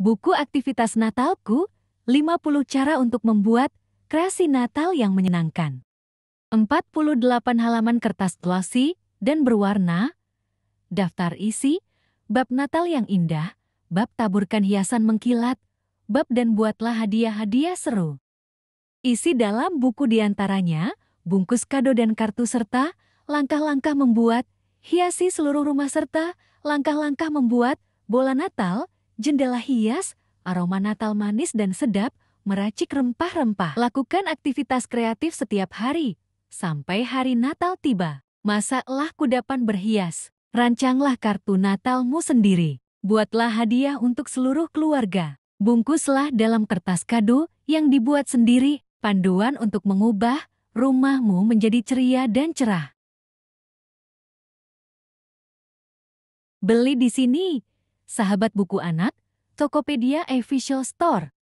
Buku aktivitas Natalku, 50 cara untuk membuat kreasi Natal yang menyenangkan. 48 halaman kertas glossy dan berwarna, daftar isi, bab Natal yang indah, bab taburkan hiasan mengkilat, bab dan buatlah hadiah-hadiah seru. Isi dalam buku diantaranya, bungkus kado dan kartu serta, langkah-langkah membuat, hiasi seluruh rumah serta, langkah-langkah membuat, bola Natal, jendela hias, aroma Natal manis dan sedap, meracik rempah-rempah. Lakukan aktivitas kreatif setiap hari, sampai hari Natal tiba. Masaklah kudapan berhias, rancanglah kartu Natalmu sendiri. Buatlah hadiah untuk seluruh keluarga. Bungkuslah dalam kertas kado yang dibuat sendiri, panduan untuk mengubah rumahmu menjadi ceria dan cerah. Beli di sini, sahabat buku anak, Tokopedia Official Store.